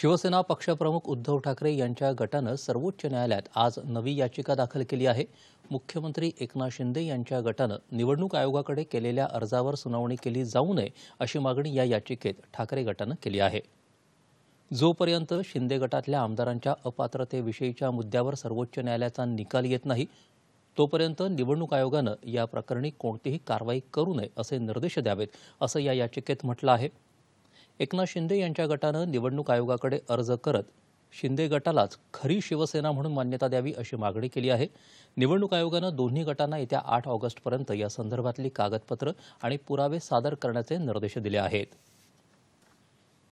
शिवसेना पक्षप्रमुख उद्धव ठाकरे यांच्या गटानं सर्वोच्च न्यायालयात आज नवी याचिका दाखल केली आहे मुख्यमंत्री एकनाथ शिंदे यांच्या गटानं निवडणूक आयोगाकडे केलेल्या अर्जावर सुनावणी केली जाऊ नये अशी मागणी या याचिकेत ठाकरे गटानं केली आहे जोपर्यंत शिंदे गटातल्या आमदारांच्या अपात्रतेविषयीच्या मुद्द्यावर सर्वोच्च न्यायालयाचा निकाल येत नाही तोपर्यंत निवडणूक आयोगानं या प्रकरणी कोणतीही कारवाई करू नये असे निर्देश द्यावेत असं या याचिकेत म्हटलं आहे एकनाथ शिंदे यांच्या गटानं निवडणूक आयोगाकडे अर्ज करत शिंदे गटालाच खरी शिवसेना म्हणून मान्यता द्यावी अशी मागणी केली आहे निवडणूक आयोगानं दोन्ही गटांना येत्या आठ ऑगस्टपर्यंत या संदर्भातली कागदपत्रं आणि पुरावे सादर करण्याचे निर्देश दिले आहेत